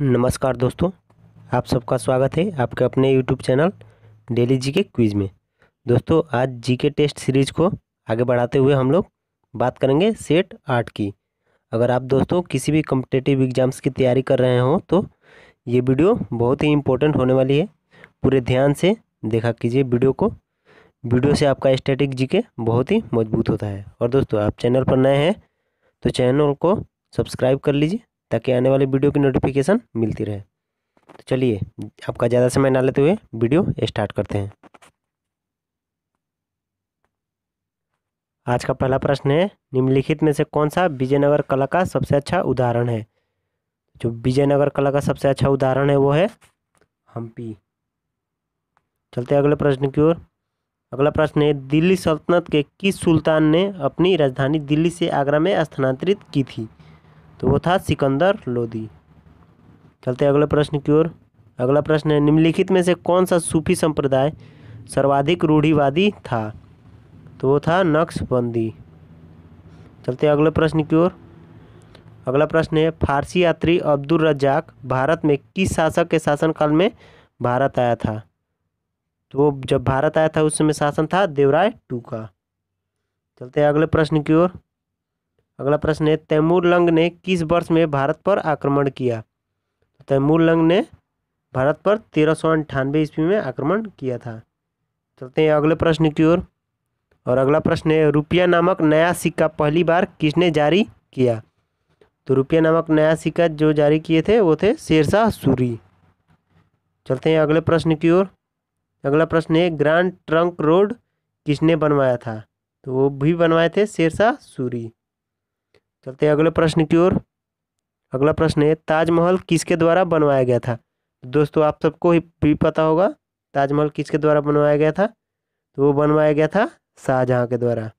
नमस्कार दोस्तों आप सबका स्वागत है आपके अपने यूट्यूब चैनल डेली जी के क्विज में दोस्तों आज जी के टेस्ट सीरीज को आगे बढ़ाते हुए हम लोग बात करेंगे सेट आठ की अगर आप दोस्तों किसी भी कम्पिटेटिव एग्ज़ाम्स की तैयारी कर रहे हो तो ये वीडियो बहुत ही इंपॉर्टेंट होने वाली है पूरे ध्यान से देखा कीजिए वीडियो को वीडियो से आपका स्टैटिक जी के बहुत ही मजबूत होता है और दोस्तों आप चैनल पर नए हैं तो चैनल को सब्सक्राइब कर लीजिए ताकि आने वाले वीडियो की नोटिफिकेशन मिलती रहे तो चलिए आपका ज़्यादा समय ना लेते हुए वीडियो स्टार्ट करते हैं आज का पहला प्रश्न है निम्नलिखित में से कौन सा विजयनगर कला का सबसे अच्छा उदाहरण है जो विजयनगर कला का सबसे अच्छा उदाहरण है वो है हम्पी चलते हैं अगले प्रश्न की ओर अगला प्रश्न है दिल्ली सल्तनत के किस सुल्तान ने अपनी राजधानी दिल्ली से आगरा में स्थानांतरित की थी तो वो था सिकंदर लोदी चलते अगले प्रश्न की ओर अगला प्रश्न है निम्नलिखित में से कौन सा सूफी संप्रदाय सर्वाधिक रूढ़िवादी था तो वो था नक्शबंदी चलते अगले प्रश्न की ओर अगला प्रश्न है फारसी यात्री अब्दुल रज्जाक भारत में किस शासक के शासनकाल में भारत आया था तो वो जब भारत आया था उस समय शासन था देवराय टू का चलते अगले प्रश्न की ओर अगला प्रश्न है तैमूर लंग ने किस वर्ष में भारत पर आक्रमण किया तो तैमूर लंग ने भारत पर तेरह सौ अंठानवे ईस्वी में आक्रमण किया था चलते हैं अगले प्रश्न की ओर और अगला प्रश्न है रुपया नामक नया सिक्का पहली बार किसने जारी किया तो रुपया नामक नया सिक्का जो जारी किए थे वो थे शेरशाह सूरी चलते हैं अगले प्रश्न की ओर अगला प्रश्न है ग्रांड ट्रंक रोड किसने बनवाया था तो वो भी बनवाए थे शेरशाह सूरी चलते हैं अगले प्रश्न की ओर अगला प्रश्न है ताजमहल किसके द्वारा बनवाया गया था तो दोस्तों आप सबको भी पता होगा ताजमहल किसके द्वारा बनवाया गया था तो वो बनवाया गया था शाहजहाँ के द्वारा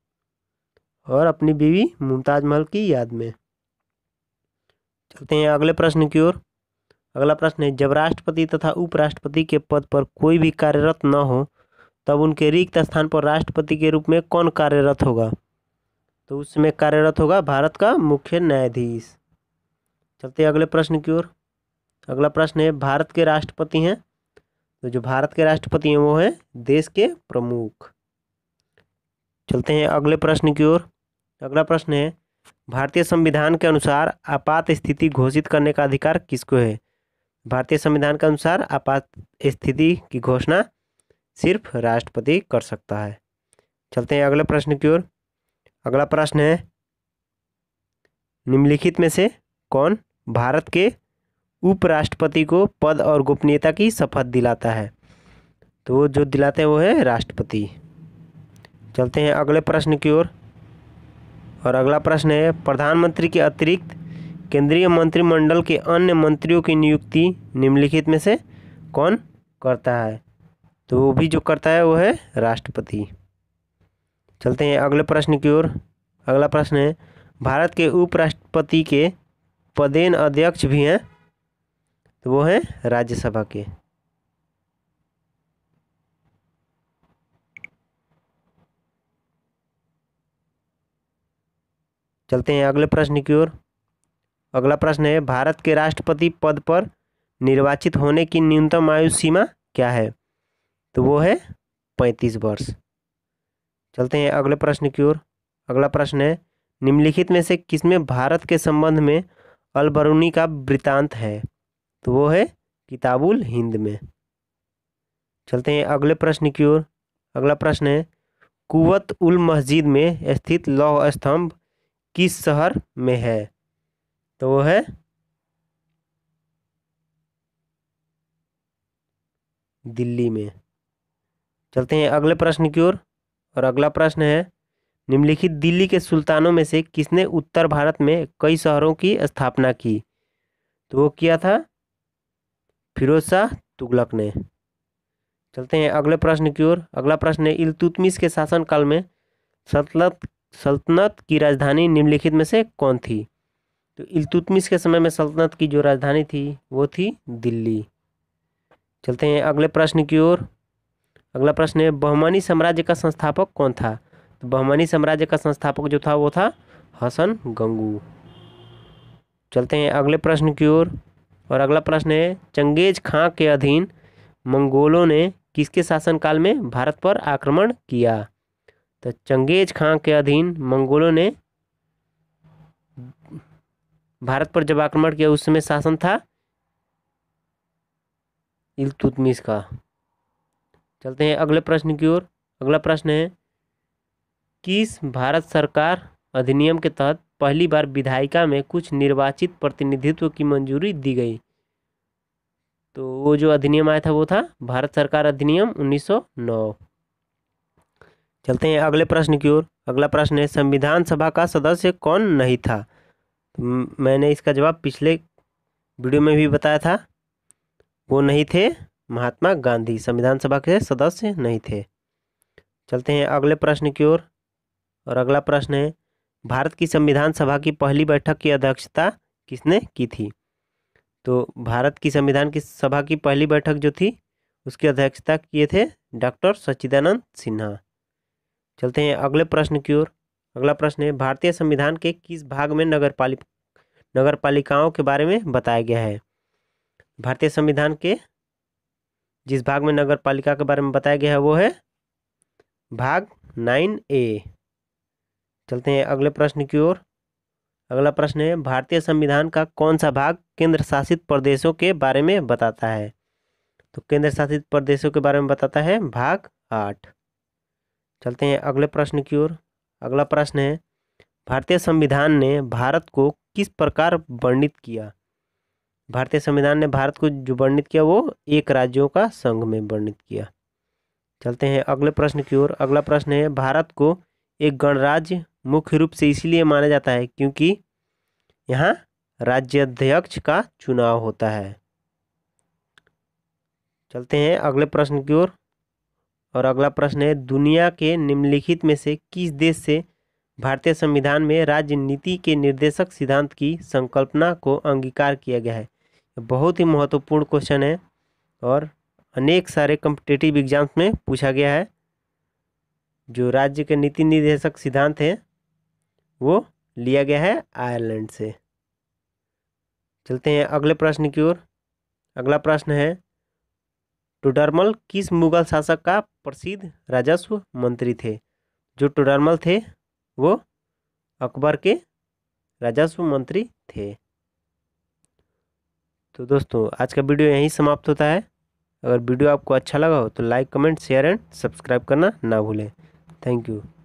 और अपनी बीवी मुमताज महल की याद में चलते हैं अगले प्रश्न की ओर अगला प्रश्न है जब राष्ट्रपति तथा उपराष्ट्रपति के पद पर कोई भी कार्यरत न हो तब उनके रिक्त स्थान पर राष्ट्रपति के रूप में कौन कार्यरत होगा तो उसमें कार्यरत होगा भारत का मुख्य न्यायाधीश चलते अगले प्रश्न की ओर अगला प्रश्न है भारत के राष्ट्रपति हैं तो जो भारत के राष्ट्रपति हैं वो हैं देश के प्रमुख चलते हैं अगले प्रश्न की ओर अगला प्रश्न है भारतीय संविधान के अनुसार आपात स्थिति घोषित करने का अधिकार किसको है भारतीय संविधान के अनुसार आपात स्थिति की घोषणा सिर्फ राष्ट्रपति कर सकता है चलते हैं अगले प्रश्न की ओर अगला प्रश्न है निम्नलिखित में से कौन भारत के उपराष्ट्रपति को पद और गोपनीयता की शपथ दिलाता है तो वो जो दिलाते हैं वो है राष्ट्रपति चलते हैं अगले प्रश्न की ओर और अगला प्रश्न है प्रधानमंत्री के अतिरिक्त केंद्रीय मंत्रिमंडल के अन्य मंत्रियों की नियुक्ति निम्नलिखित में से कौन करता है तो वो भी जो करता है वो है राष्ट्रपति चलते हैं अगले प्रश्न की ओर अगला प्रश्न है भारत के उपराष्ट्रपति के पदेन अध्यक्ष भी हैं तो वो हैं राज्यसभा के चलते हैं अगले प्रश्न की ओर अगला प्रश्न है भारत के राष्ट्रपति पद पर निर्वाचित होने की न्यूनतम आयु सीमा क्या है तो वो है पैंतीस वर्ष चलते हैं अगले प्रश्न की ओर अगला प्रश्न है निम्नलिखित में से किसमें भारत के संबंध में अलबरूनी का वृतांत है तो वो है किताबुल हिंद में चलते हैं अगले प्रश्न की ओर अगला प्रश्न है कुवत उल मस्जिद में स्थित लौह स्तंभ किस शहर में है तो वो है दिल्ली में चलते हैं अगले प्रश्न की ओर और अगला प्रश्न है निम्नलिखित दिल्ली के सुल्तानों में से किसने उत्तर भारत में कई शहरों की स्थापना की तो वो किया था फिरोज शाह तुगलक ने चलते हैं अगले प्रश्न की ओर अगला प्रश्न है इलतुतमिस के शासनकाल में सल्तनत सल्तनत की राजधानी निम्नलिखित में से कौन थी तो इलतुतमिस के समय में सल्तनत की जो राजधानी थी वो थी दिल्ली चलते हैं अगले प्रश्न की ओर अगला प्रश्न है बहमानी साम्राज्य का संस्थापक कौन था तो बहमानी साम्राज्य का संस्थापक जो था वो था हसन गंगू चलते हैं अगले प्रश्न की ओर और, और अगला प्रश्न है चंगेज खां के अधीन मंगोलों ने किसके शासनकाल में भारत पर आक्रमण किया तो चंगेज खां के अधीन मंगोलों ने भारत पर जब आक्रमण किया उस समय शासन था इलतुतमिश का चलते हैं अगले प्रश्न की ओर अगला प्रश्न है किस भारत सरकार अधिनियम के तहत पहली बार विधायिका में कुछ निर्वाचित प्रतिनिधित्व की मंजूरी दी गई तो वो जो अधिनियम आया था वो था भारत सरकार अधिनियम 1909 चलते हैं अगले प्रश्न की ओर अगला प्रश्न है संविधान सभा का सदस्य कौन नहीं था तो मैंने इसका जवाब पिछले वीडियो में भी बताया था वो नहीं थे महात्मा गांधी संविधान सभा के सदस्य नहीं थे चलते हैं अगले प्रश्न की ओर और, और अगला प्रश्न है भारत की संविधान सभा की पहली बैठक की अध्यक्षता किसने की थी तो भारत की संविधान की सभा की पहली बैठक जो थी उसकी अध्यक्षता किए थे डॉक्टर सच्चिदानंद सिन्हा चलते हैं अगले प्रश्न की ओर अगला प्रश्न है भारतीय संविधान के किस भाग में नगर पालिक नगर पालिकाओं के बारे में बताया गया है भारतीय संविधान के जिस भाग में नगर पालिका के बारे में बताया गया है वो है भाग नाइन ए चलते हैं अगले प्रश्न की ओर अगला प्रश्न है भारतीय संविधान का कौन सा भाग केंद्र शासित प्रदेशों के बारे में बताता है तो केंद्र शासित प्रदेशों के बारे में बताता है भाग आठ चलते हैं अगले प्रश्न की ओर अगला प्रश्न है भारतीय संविधान ने भारत को किस प्रकार वर्णित किया भारतीय संविधान ने भारत को जो वर्णित किया वो एक राज्यों का संघ में वर्णित किया चलते हैं अगले प्रश्न की ओर अगला प्रश्न है भारत को एक गणराज्य मुख्य रूप से इसीलिए माना जाता है क्योंकि यहाँ राज्यध्यक्ष का चुनाव होता है चलते हैं अगले प्रश्न की ओर और अगला प्रश्न है दुनिया के निम्नलिखित में से किस देश से भारतीय संविधान में राजनीति के निर्देशक सिद्धांत की संकल्पना को अंगीकार किया गया है तो बहुत ही महत्वपूर्ण क्वेश्चन है और अनेक सारे कम्पिटेटिव एग्जाम्स में पूछा गया है जो राज्य के नीति निर्देशक सिद्धांत हैं वो लिया गया है आयरलैंड से चलते हैं अगले प्रश्न की ओर अगला प्रश्न है टोडरमल किस मुगल शासक का प्रसिद्ध राजस्व मंत्री थे जो टुडरमल थे वो अकबर के राजस्व मंत्री थे तो दोस्तों आज का वीडियो यहीं समाप्त होता है अगर वीडियो आपको अच्छा लगा हो तो like comment share and subscribe करना ना भूलें थैंक यू